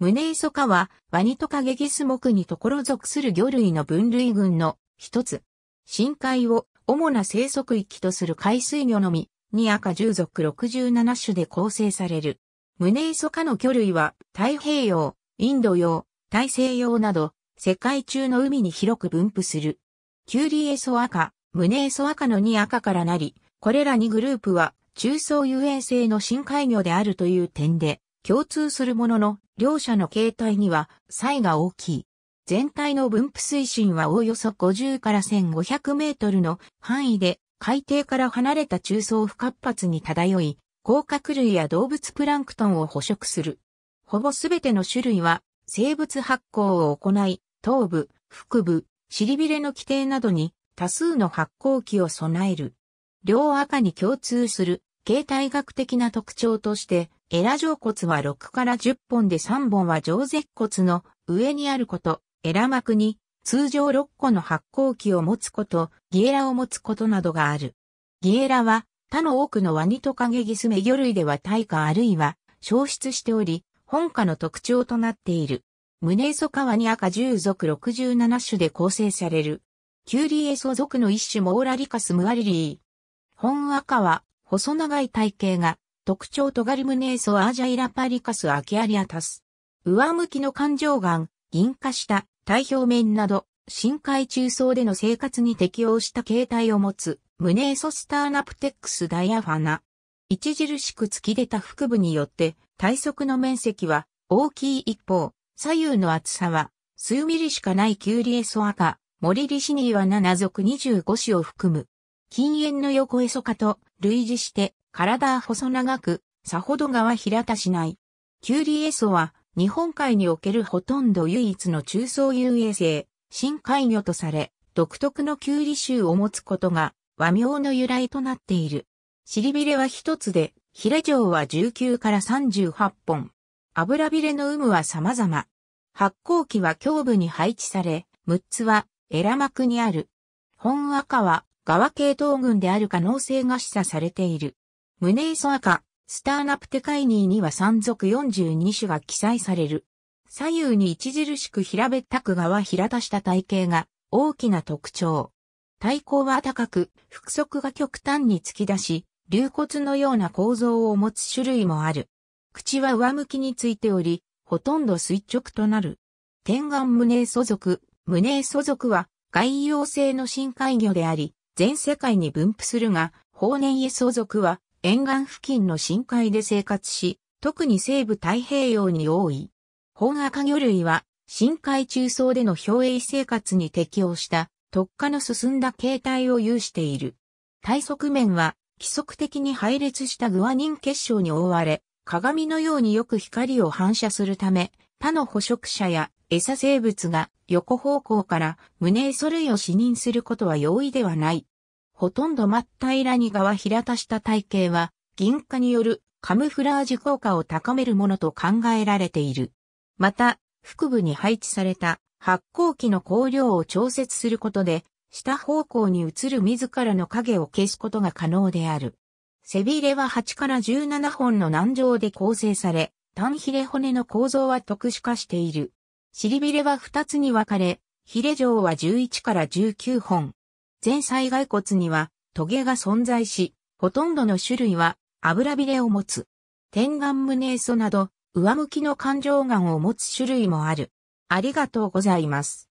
ムネイソカは、ワニトカゲギスクにところ属する魚類の分類群の一つ。深海を主な生息域とする海水魚のみ、に赤10属67種で構成される。ムネイソカの魚類は、太平洋、インド洋、大西洋など、世界中の海に広く分布する。キュリエソ赤、ムネイソ赤のア赤からなり、これらにグループは、中層遊泳性の深海魚であるという点で、共通するものの、両者の形態には差異が大きい。全体の分布水深はおおよそ50から1500メートルの範囲で海底から離れた中層不活発に漂い、甲殻類や動物プランクトンを捕食する。ほぼすべての種類は生物発光を行い、頭部、腹部、尻びれの規定などに多数の発光器を備える。両赤に共通する形態学的な特徴としてエラ上骨は6から10本で3本は上舌骨の上にあること、エラ膜に通常6個の発光器を持つこと、ギエラを持つことなどがある。ギエラは他の多くのワニトカゲギスメ魚類では体化あるいは消失しており、本科の特徴となっている。ムネーソカワニアカ10属67種で構成される。キューリエソ属の一種モーラリカスムアリリー。本赤は細長い体型が特徴トガリムネーソアージャイラパリカスアキアリアタス。上向きの環状岩、銀化した体表面など、深海中層での生活に適応した形態を持つ、ムネーソスターナプテックスダイアファナ。著しく突き出た腹部によって、体側の面積は大きい一方、左右の厚さは数ミリしかないキューリエソアカ、モリリシニーは7属25種を含む。禁煙の横エソカと類似して、体は細長く、さほど側平たしない。キュウリエソは、日本海におけるほとんど唯一の中層遊泳性、深海魚とされ、独特のキュウリ臭を持つことが、和名の由来となっている。尻びれは一つで、ヒレ状は19から38本。油びれの有無は様々。発光器は胸部に配置され、6つはエラ膜にある。本赤は側系統群である可能性が示唆されている。ムネイソアカ、スターナプテカイニーには山賊42種が記載される。左右に著しく平べったく側平たした体型が大きな特徴。体高は高く、腹側が極端に突き出し、流骨のような構造を持つ種類もある。口は上向きについており、ほとんど垂直となる。天眼ムネイソ族、ムネイソ族は外洋性の深海魚であり、全世界に分布するが、法年イソ族は沿岸付近の深海で生活し、特に西部太平洋に多い。本赤魚類は深海中層での漂栄生活に適応した特化の進んだ形態を有している。体側面は規則的に配列したグアニン結晶に覆われ、鏡のようによく光を反射するため、他の捕食者や餌生物が横方向から胸へ。イソ類を視認することは容易ではない。ほとんど真っ平らに側平たした体型は、銀貨によるカムフラージュ効果を高めるものと考えられている。また、腹部に配置された発光器の光量を調節することで、下方向に映る自らの影を消すことが可能である。背びれは8から17本の軟条で構成され、単ヒレ骨の構造は特殊化している。尻びれは2つに分かれ、ヒレ状は11から19本、全災骸骨にはトゲが存在し、ほとんどの種類は油びれを持つ。天眼胸素など、上向きの感情眼を持つ種類もある。ありがとうございます。